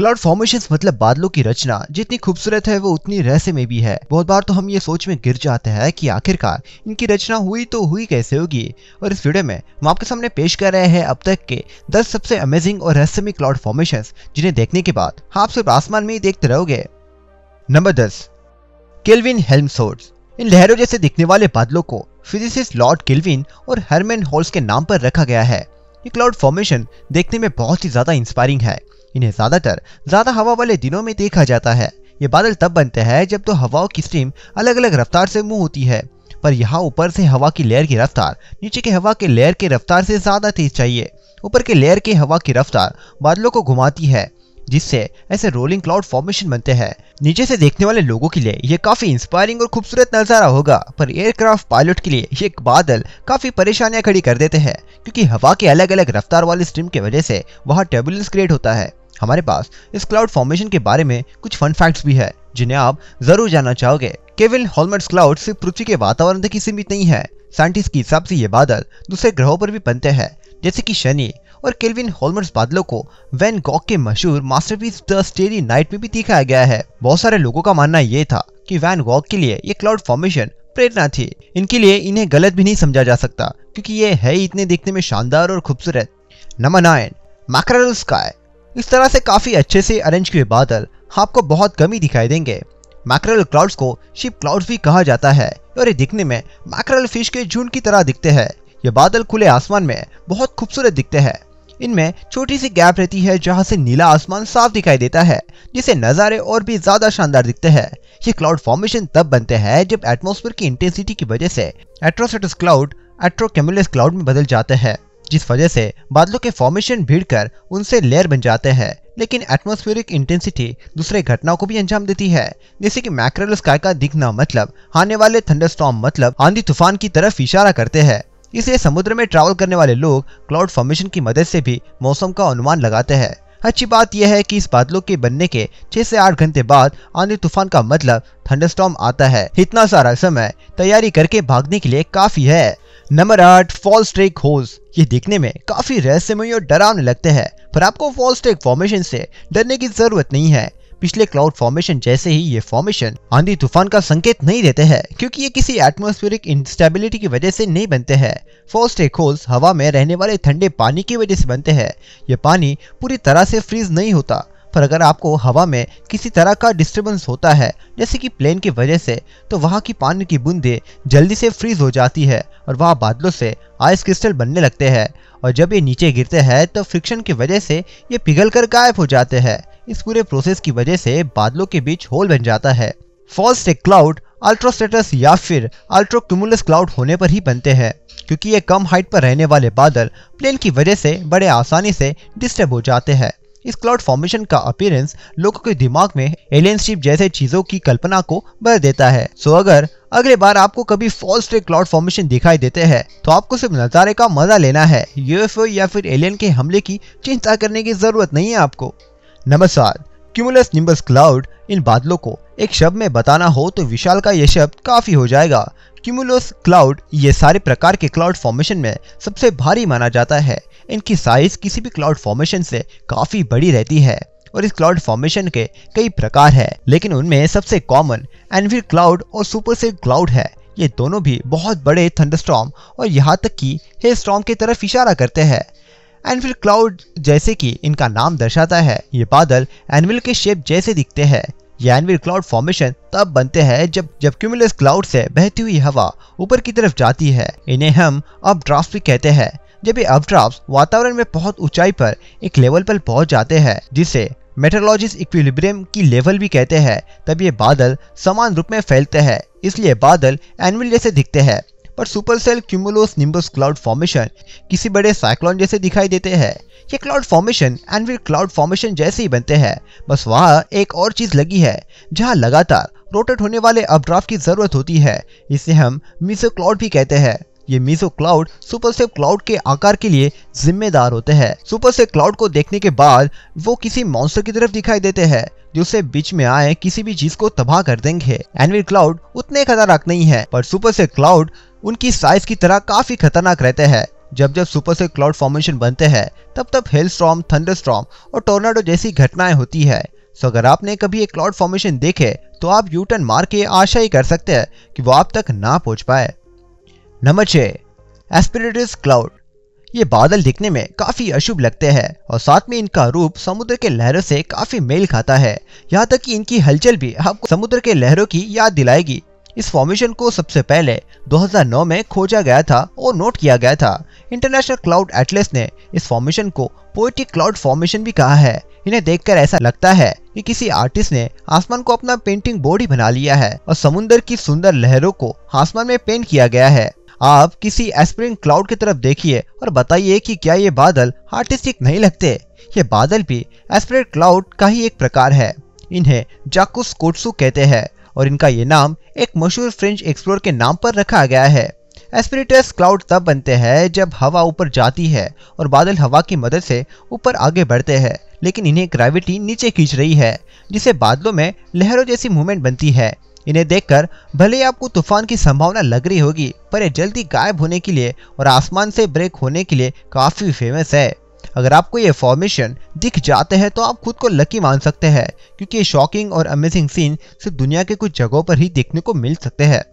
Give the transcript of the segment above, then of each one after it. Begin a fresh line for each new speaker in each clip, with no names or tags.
cloud formation मतलब बादलों की रचना जितनी खूबसूरत है वो उतनी रहस्य में भी है बहुत बार तो हम ये सोच में गिर जाते हैं कि आखिरकार इनकी रचना हुई तो हुई कैसे होगी और इस वीडियो में हम आपके सामने पेश कर रहे हैं अब तक के दस सबसे अमेजिंग और रहस्यमी क्लाउड फॉर्मेशन जिन्हें देखने के बाद आप सिर्फ आसमान में ही देखते रहोगे नंबर दस केलविन हेल्मसोर्ट्स इन लहरों जैसे दिखने वाले बादलों को फिजिसिस्ट लॉर्ड केल्विन और हरमेन हॉल्स के नाम पर रखा गया है ये क्लाउड फॉर्मेशन देखने में बहुत ही ज्यादा इंस्पायरिंग है इन्हें ज़्यादातर ज़्यादा हवा वाले दिनों में देखा जाता है ये बादल तब बनते हैं जब तो हवाओं की स्ट्रीम अलग अलग रफ्तार से मुंह होती है पर यहाँ ऊपर से हवा की लेयर की रफ्तार नीचे के हवा के लेयर के रफ्तार से ज़्यादा तेज चाहिए ऊपर के लेयर के हवा की रफ्तार बादलों को घुमाती है जिससे ऐसे रोलिंग क्लाउड फॉर्मेशन बनते हैं नीचे से देखने वाले लोगों के लिए यह काफी इंस्पायरिंग और खूबसूरत नजारा होगा पर एयरक्राफ्ट पायलट के लिए ये बादल काफी परेशानियां खड़ी कर देते हैं क्योंकि हवा के अलग अलग रफ्तार वाली स्ट्रीम की वजह से वहाँ टेबुलेंस क्रिएट होता है हमारे पास इस क्लाउड फॉर्मेशन के बारे में कुछ फन फैक्ट्स भी है जिन्हें आप जरूर जानना चाहोगे केवल हॉलमेट्स क्लाउड सिर्फ पृथ्वी के वातावरण तक ही सीमित नहीं है साइंटिस्ट के हिसाब से ये बादल दूसरे ग्रहों पर भी बनते हैं जैसे कि शनि और केल्विन होलमर्स बादलों को वैन गॉक के मशहूर मास्टरपीस द स्टेरी नाइट में भी दिखाया गया है बहुत सारे लोगों का मानना यह था कि वैन गॉक के लिए ये क्लाउड फॉर्मेशन प्रेरणा थी इनके लिए इन्हें गलत भी नहीं समझा जा सकता क्योंकि ये है इतने देखने में शानदार और खूबसूरत नंबर नाइन मैक्रेल स्काई इस तरह से काफ़ी अच्छे से अरेंज किए बादल आपको बहुत कमी दिखाई देंगे मैक्रल क्लाउड्स को शिप क्लाउड्स भी कहा जाता है और ये दिखने में मैक्रल फिश के झुंड की तरह दिखते हैं ये बादल खुले आसमान में बहुत खूबसूरत दिखते हैं इनमें छोटी सी गैप रहती है जहाँ से नीला आसमान साफ दिखाई देता है जिसे नज़ारे और भी ज़्यादा शानदार दिखते हैं ये क्लाउड फॉर्मेशन तब बनते हैं जब एटमोसफेयर की इंटेंसिटी की वजह से एट्रोसेटस क्लाउड एट्रोकेमुलस क्लाउड में बदल जाते हैं जिस वजह से बादलों के फॉर्मेशन कर उनसे लेयर बन जाते हैं लेकिन एटमॉस्फेरिक इंटेंसिटी दूसरे घटनाओं को भी अंजाम देती है जैसे कि मैक्रल स्काई का दिखना मतलब आने वाले थंडरस्टॉर्म मतलब आंधी तूफान की तरफ इशारा करते हैं इसलिए समुद्र में ट्रैवल करने वाले लोग क्लाउड फॉर्मेशन की मदद से भी मौसम का अनुमान लगाते हैं अच्छी बात यह है कि इस बादलों के बनने के छह से आठ घंटे बाद आंधी तूफान का मतलब थंडरस्टॉम आता है इतना सारा समय तैयारी करके भागने के लिए काफी है नंबर आठ फॉल स्ट्रेक होज ये देखने में काफी रहस्यमय और डरावने लगते हैं पर आपको फॉल स्ट्रेक फॉर्मेशन से डरने की जरूरत नहीं है पिछले क्लाउड फॉर्मेशन जैसे ही ये फॉर्मेशन आंधी तूफान का संकेत नहीं देते हैं क्योंकि ये किसी एटमोस्फेरिक इंस्टेबिलिटी की वजह से नहीं बनते हैं फॉस्ट होल्स हवा में रहने वाले ठंडे पानी की वजह से बनते हैं ये पानी पूरी तरह से फ्रीज नहीं होता पर अगर आपको हवा में किसी तरह का डिस्टर्बेंस होता है जैसे कि प्लेन की वजह से तो वहाँ की पानी की बूंदें जल्दी से फ्रीज हो जाती है और वहाँ बादलों से आइस क्रिस्टल बनने लगते हैं और जब ये नीचे गिरते हैं तो फ्रिक्शन की वजह से ये पिघल कर गायब हो जाते हैं इस पूरे प्रोसेस की वजह से बादलों के बीच होल बन जाता है फॉल्स एक क्लाउड अल्ट्रोस्टेटस या फिर अल्ट्रोक्यूमुलस क्लाउड होने पर ही बनते हैं क्योंकि ये कम हाइट पर रहने वाले बादल प्लेन की वजह से बड़े आसानी से डिस्टर्ब हो जाते हैं इस क्लाउड फॉर्मेशन का अपीयरेंस लोगों के दिमाग में एलियन शिप जैसे चीजों की कल्पना को भर देता है सो अगर अगले बार आपको कभी फॉल्स रे क्लाउड फॉर्मेशन दिखाई देते हैं तो आपको सिर्फ नजारे का मजा लेना है यूएफओ या फिर एलियन के हमले की चिंता करने की जरूरत नहीं है आपको नंबर सात क्यूमुलस निम्बस क्लाउड इन बादलों को एक शब्द में बताना हो तो विशाल का यह शब्द काफी हो जाएगा क्यूमुलस क्लाउड ये सारे प्रकार के क्लाउड फॉर्मेशन में सबसे भारी माना जाता है इनकी साइज किसी भी क्लाउड फॉर्मेशन से काफी बड़ी रहती है और इस क्लाउड फॉर्मेशन के कई प्रकार है लेकिन उनमें सबसे कॉमन एनविल क्लाउड और सुपर सुपरसेल क्लाउड है ये दोनों भी बहुत बड़े थंडरस्टॉर्म और यहाँ तक कि हे स्टॉर्म की तरफ इशारा करते हैं एनविल क्लाउड जैसे कि इनका नाम दर्शाता है ये बादल एनविल के शेप जैसे दिखते हैं ये एनविल क्लाउड फॉर्मेशन तब बनते हैं जब जब क्यूमुलस क्लाउड से बहती हुई हवा ऊपर की तरफ जाती है इन्हें हम अब ड्राफ्ट भी कहते हैं जब ये अवड्राफ्ट वातावरण में बहुत ऊंचाई पर एक लेवल पर पहुंच जाते हैं जिसे मेट्रोलॉजिस्ट इक्विलिब्रियम की लेवल भी कहते हैं तब ये बादल समान रूप में फैलते हैं इसलिए बादल एनविल जैसे दिखते हैं पर supercell cumulonimbus cloud formation किसी बड़े साइक्लोन जैसे दिखाई देते हैं ये cloud formation anvil cloud formation जैसे ही बनते हैं बस वहाँ एक और चीज लगी है जहाँ लगातार रोटेट होने वाले अपड्राफ्ट की जरूरत होती है इसे हम मिसो क्लाउड भी कहते हैं ये मीजो क्लाउड सुपरसेव क्लाउड के आकार के लिए जिम्मेदार होते हैं सुपरसेव क्लाउड को देखने के बाद वो किसी मॉन्स्टर की तरफ दिखाई देते हैं जो से बीच में आए किसी भी चीज को तबाह कर देंगे एनविल क्लाउड उतने खतरनाक नहीं है पर सुपरसेव क्लाउड उनकी साइज की तरह काफी खतरनाक रहते हैं जब जब सुपर से क्लाउड फॉर्मेशन बनते हैं तब तब हेल स्ट्रॉम थंडर स्ट्रॉम और टोर्नाडो जैसी घटनाएं होती है सो अगर आपने कभी एक क्लाउड फॉर्मेशन देखे तो आप यूटर्न मार के आशा ही कर सकते हैं कि वो आप तक ना पहुंच पाए नंबर छह एस्पिरेटिस क्लाउड ये बादल दिखने में काफी अशुभ लगते हैं और साथ में इनका रूप समुद्र के लहरों से काफी मेल खाता है यहाँ तक कि इनकी हलचल भी आपको समुद्र के लहरों की याद दिलाएगी इस फॉर्मेशन को सबसे पहले 2009 में खोजा गया था और नोट किया गया था इंटरनेशनल क्लाउड एटलेस ने इस फॉर्मेशन को पोइटिक क्लाउड फॉर्मेशन भी कहा है इन्हें देखकर ऐसा लगता है कि किसी आर्टिस्ट ने आसमान को अपना पेंटिंग बोर्ड ही बना लिया है और समुन्द्र की सुंदर लहरों को आसमान में पेंट किया गया है आप किसी एस्पिरिन क्लाउड की तरफ देखिए और बताइए कि क्या ये बादल आर्टिस्टिक नहीं लगते ये बादल भी एस्पिरिन क्लाउड का ही एक प्रकार है इन्हें जाकुस कोटसू कहते हैं और इनका ये नाम एक मशहूर फ्रेंच एक्सप्लोर के नाम पर रखा गया है एस्प्रिटस क्लाउड तब बनते हैं जब हवा ऊपर जाती है और बादल हवा की मदद से ऊपर आगे बढ़ते हैं लेकिन इन्हें ग्रेविटी नीचे खींच रही है जिसे बादलों में लहरों जैसी मूवमेंट बनती है इन्हें देखकर भले ही आपको तूफान की संभावना लग रही होगी पर ये जल्दी गायब होने के लिए और आसमान से ब्रेक होने के लिए काफ़ी फेमस है अगर आपको ये फॉर्मेशन दिख जाते हैं तो आप खुद को लकी मान सकते हैं क्योंकि ये शॉकिंग और अमेजिंग सीन सिर्फ दुनिया के कुछ जगहों पर ही देखने को मिल सकते हैं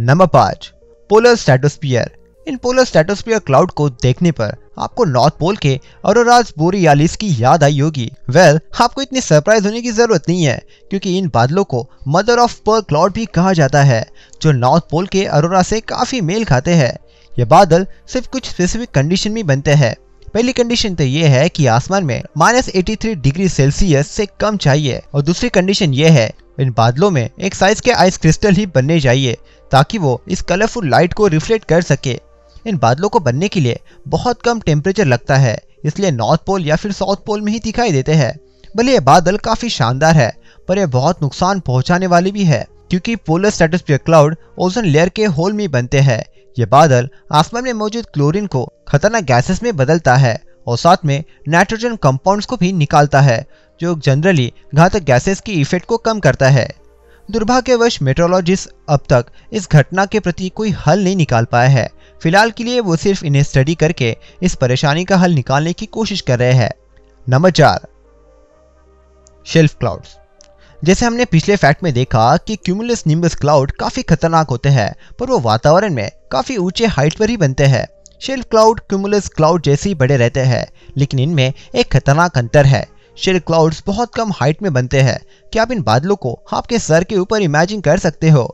नंबर पाँच पोलर स्टेटोस्पियर इन पोलर स्टेटोस्फीयर क्लाउड को देखने पर आपको नॉर्थ पोल के अरोराज बोरियालिस की याद आई होगी वेल well, आपको इतनी सरप्राइज होने की जरूरत नहीं है क्योंकि इन बादलों को मदर ऑफ पर क्लाउड भी कहा जाता है जो नॉर्थ पोल के अरोरा से काफी मेल खाते हैं ये बादल सिर्फ कुछ स्पेसिफिक कंडीशन में बनते हैं पहली कंडीशन तो ये है कि आसमान में माइनस डिग्री सेल्सियस से कम चाहिए और दूसरी कंडीशन ये है इन बादलों में एक साइज के आइस क्रिस्टल ही बनने चाहिए ताकि वो इस कलरफुल लाइट को रिफ्लेक्ट कर सके इन बादलों को बनने के लिए बहुत कम टेम्परेचर लगता है इसलिए नॉर्थ पोल या फिर साउथ पोल में ही दिखाई देते हैं भले ये बादल काफ़ी शानदार है पर यह बहुत नुकसान पहुंचाने वाली भी है क्योंकि polar stratosphere cloud ozone layer के होल में बनते हैं ये बादल आसमान में मौजूद क्लोरीन को खतरनाक गैसेस में बदलता है और साथ में नाइट्रोजन कंपाउंड्स को भी निकालता है जो जनरली घातक गैसेस की इफेक्ट को कम करता है दुर्भाग्यवश मेट्रोलॉजिस्ट अब तक इस घटना के प्रति कोई हल नहीं निकाल पाया है फिलहाल के लिए वो सिर्फ इन्हें स्टडी करके इस परेशानी का हल निकालने की कोशिश कर रहे हैं नंबर चार शेल्फ क्लाउड्स जैसे हमने पिछले फैक्ट में देखा कि क्यूमुलस निम्बस क्लाउड काफ़ी खतरनाक होते हैं पर वो वातावरण में काफ़ी ऊंचे हाइट पर ही बनते हैं शेल्फ क्लाउड क्यूमुलस क्लाउड जैसे ही बड़े रहते हैं लेकिन इनमें एक खतरनाक अंतर है शेल्फ क्लाउड्स बहुत कम हाइट में बनते हैं क्या आप इन बादलों को आपके सर के ऊपर इमेजिन कर सकते हो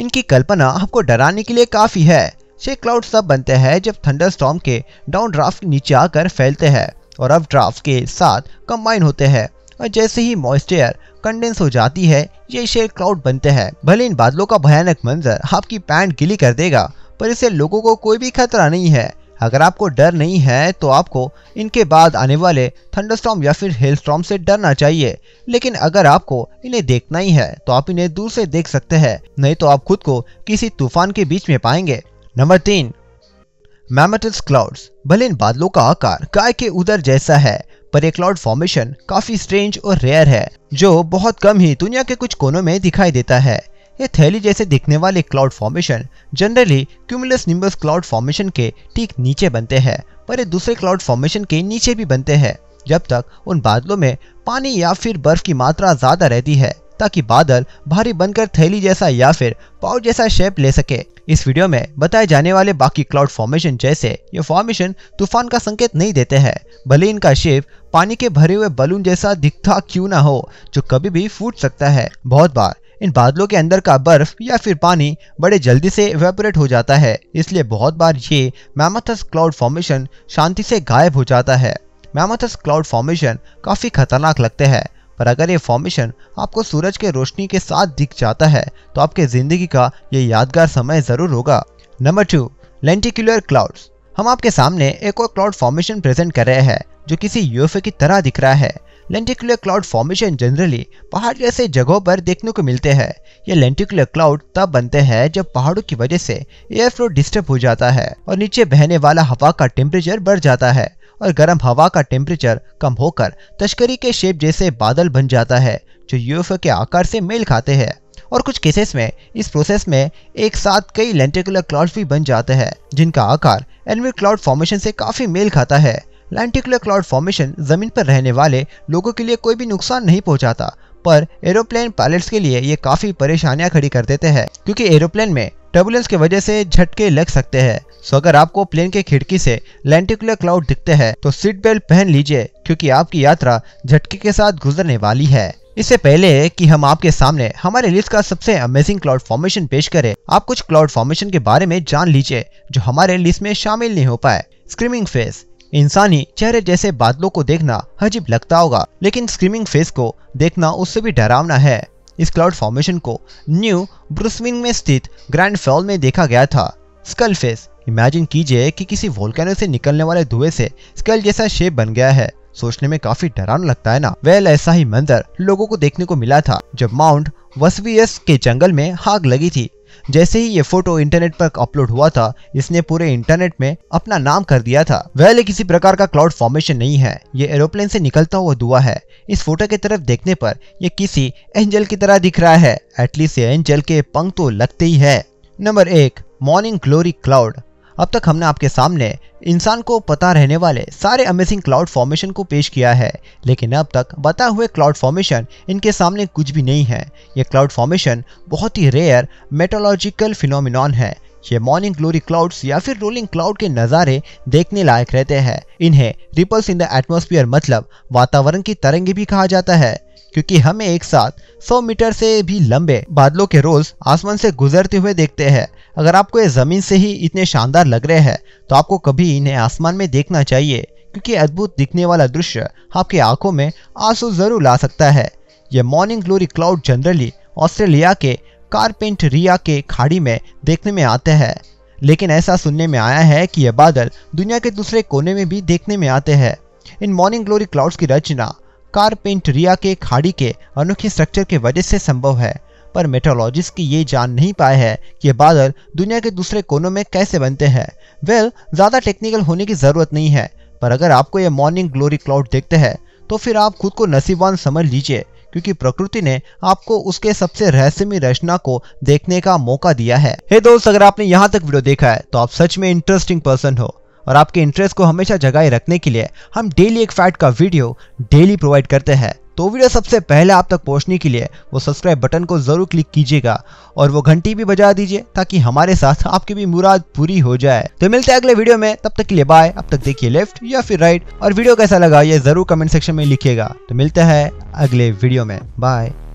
इनकी कल्पना आपको डराने के लिए काफ़ी है ये क्लाउड तब बनते हैं जब थंडर स्टॉम के डाउन ड्राफ्ट नीचे आकर फैलते हैं और अब ड्राफ्ट के साथ कंबाइन होते हैं और जैसे ही मॉइस्चर कंडेंस हो जाती है ये शेर क्लाउड बनते हैं भले इन बादलों का भयानक मंजर आपकी पैंट गिली कर देगा पर इसे लोगों को कोई भी खतरा नहीं है अगर आपको डर नहीं है तो आपको इनके बाद आने वाले थंडरस्टॉम या फिर हेल स्ट्रॉम से डरना चाहिए लेकिन अगर आपको इन्हें देखना ही है तो आप इन्हें दूर से देख सकते हैं नहीं तो आप खुद को किसी तूफान के बीच में पाएंगे नंबर तीन मैमेटस क्लाउड्स भले इन बादलों का आकार गाय के उदर जैसा है पर यह क्लाउड फॉर्मेशन काफी स्ट्रेंज और रेयर है जो बहुत कम ही दुनिया के कुछ कोनों में दिखाई देता है ये थैली जैसे दिखने वाले cloud formation generally cumulonimbus cloud formation के ठीक नीचे बनते हैं पर ये दूसरे क्लाउड फॉर्मेशन के नीचे भी बनते हैं जब तक उन बादलों में पानी या फिर बर्फ की मात्रा ज्यादा रहती है ताकि बादल भारी बनकर थैली जैसा या फिर पाव जैसा शेप ले सके इस वीडियो में बताए जाने वाले बाकी क्लाउड फॉर्मेशन जैसे ये फॉर्मेशन तूफान का संकेत नहीं देते हैं भले इनका शेप पानी के भरे हुए बलून जैसा दिखता क्यों ना हो जो कभी भी फूट सकता है बहुत बार इन बादलों के अंदर का बर्फ या फिर पानी बड़े जल्दी से वेपोरेट हो जाता है इसलिए बहुत बार ये मैमथस क्लाउड फॉर्मेशन शांति से गायब हो जाता है मैमथस क्लाउड फॉर्मेशन काफी खतरनाक लगते हैं पर अगर ये फॉर्मेशन आपको सूरज के रोशनी के साथ दिख जाता है तो आपके जिंदगी का ये यादगार समय जरूर होगा नंबर टू लेंटिकुलर क्लाउड्स हम आपके सामने एक और क्लाउड फॉर्मेशन प्रेजेंट कर रहे हैं जो किसी यूएफए की तरह दिख रहा है लेंटिकुलर क्लाउड फॉर्मेशन जनरली पहाड़ जैसे जगहों पर देखने को मिलते हैं ये लेंटिकुलर क्लाउड तब बनते हैं जब पहाड़ों की वजह से एयर फ्लो डिस्टर्ब हो जाता है और नीचे बहने वाला हवा का टेम्परेचर बढ़ जाता है और गर्म हवा का टेम्परेचर कम होकर तस्करी के शेप जैसे बादल बन जाता है जो यूएफओ के आकार से मेल खाते हैं और कुछ केसेस में इस प्रोसेस में एक साथ कई लेंटिकुलर क्लाउड भी बन जाते हैं जिनका आकार एनवी क्लाउड फॉर्मेशन से काफी मेल खाता है लेंटिकुलर क्लाउड फॉर्मेशन जमीन पर रहने वाले लोगों के लिए कोई भी नुकसान नहीं पहुंचाता पर एरोप्लेन पायलट्स के लिए ये काफ़ी परेशानियां खड़ी कर देते हैं क्योंकि एरोप्लेन में टर्बुलेंस की वजह से झटके लग सकते हैं सो अगर आपको प्लेन के खिड़की से लेंटिकुलर क्लाउड दिखते हैं तो सीट बेल्ट पहन लीजिए क्योंकि आपकी यात्रा झटके के साथ गुजरने वाली है इससे पहले कि हम आपके सामने हमारे लिस्ट का सबसे अमेजिंग क्लाउड फॉर्मेशन पेश करें आप कुछ क्लाउड फॉर्मेशन के बारे में जान लीजिए जो हमारे लिस्ट में शामिल नहीं हो पाए स्क्रीमिंग फेस इंसानी चेहरे जैसे बादलों को देखना अजीब लगता होगा लेकिन स्क्रीमिंग फेस को देखना उससे भी डरावना है इस क्लाउड फॉर्मेशन को न्यू ब्रुसविन में स्थित ग्रैंड फॉल में देखा गया था स्कल फेस इमेजिन कीजिए कि किसी वोल्केनो से निकलने वाले धुएं से स्कल जैसा शेप बन गया है सोचने में काफी डरावना लगता है ना वेल ऐसा ही मंजर लोगों को देखने को मिला था जब माउंट वसवियस के जंगल में आग लगी थी जैसे ही ये फोटो इंटरनेट पर अपलोड हुआ था इसने पूरे इंटरनेट में अपना नाम कर दिया था वह किसी प्रकार का क्लाउड फॉर्मेशन नहीं है ये एरोप्लेन से निकलता हुआ धुआ है इस फोटो की तरफ देखने पर यह किसी एंजल की तरह दिख रहा है एटलीस्ट ये एंजल के पंख तो लगते ही है नंबर एक मॉर्निंग ग्लोरी क्लाउड अब तक हमने आपके सामने इंसान को पता रहने वाले सारे अमेजिंग क्लाउड फॉर्मेशन को पेश किया है लेकिन अब तक बताए हुए क्लाउड फॉर्मेशन इनके सामने कुछ भी नहीं है ये क्लाउड फॉर्मेशन बहुत ही रेयर मेटोलॉजिकल फिनोमिन है ये मॉर्निंग ग्लोरी क्लाउड्स या फिर रोलिंग क्लाउड के नज़ारे देखने लायक रहते हैं इन्हें रिपल्स इन द एटमोस्फियर मतलब वातावरण की तरंगे भी कहा जाता है क्योंकि हमें एक साथ 100 मीटर से भी लंबे बादलों के रोल्स आसमान से गुजरते हुए देखते हैं अगर आपको ये ज़मीन से ही इतने शानदार लग रहे हैं तो आपको कभी इन्हें आसमान में देखना चाहिए क्योंकि अद्भुत दिखने वाला दृश्य आपकी आंखों में आंसू जरूर ला सकता है यह morning glory cloud generally Australia के कारपेंट रिया के खाड़ी में देखने में आते हैं लेकिन ऐसा सुनने में आया है कि यह बादल दुनिया के दूसरे कोने में भी देखने में आते हैं इन मॉर्निंग ग्लोरी क्लाउड्स की रचना कारपेंट रिया के खाड़ी के अनोखे स्ट्रक्चर के वजह से संभव है पर मेट्रोलॉजिस्ट की ये जान नहीं पाए है कि ये बादल दुनिया के दूसरे कोनों में कैसे बनते हैं वेल ज़्यादा टेक्निकल होने की ज़रूरत नहीं है पर अगर आपको ये मॉर्निंग ग्लोरी क्लाउड देखते हैं तो फिर आप खुद को नसीबान समझ लीजिए क्योंकि प्रकृति ने आपको उसके सबसे रहस्यमय रचना को देखने का मौका दिया है हे दोस्त अगर आपने यहाँ तक वीडियो देखा है तो आप सच में इंटरेस्टिंग पर्सन हो और आपके इंटरेस्ट को हमेशा जगाए रखने के लिए हम डेली एक फैट का वीडियो डेली प्रोवाइड करते हैं तो वीडियो सबसे पहले आप तक पहुंचने के लिए वो सब्सक्राइब बटन को ज़रूर क्लिक कीजिएगा और वो घंटी भी बजा दीजिए ताकि हमारे साथ आपकी भी मुराद पूरी हो जाए तो मिलते हैं अगले वीडियो में तब तक के लिए बाय अब तक देखिए लेफ्ट या फिर राइट और वीडियो कैसा लगा ये ज़रूर कमेंट सेक्शन में लिखिएगा तो मिलते हैं अगले वीडियो में बाय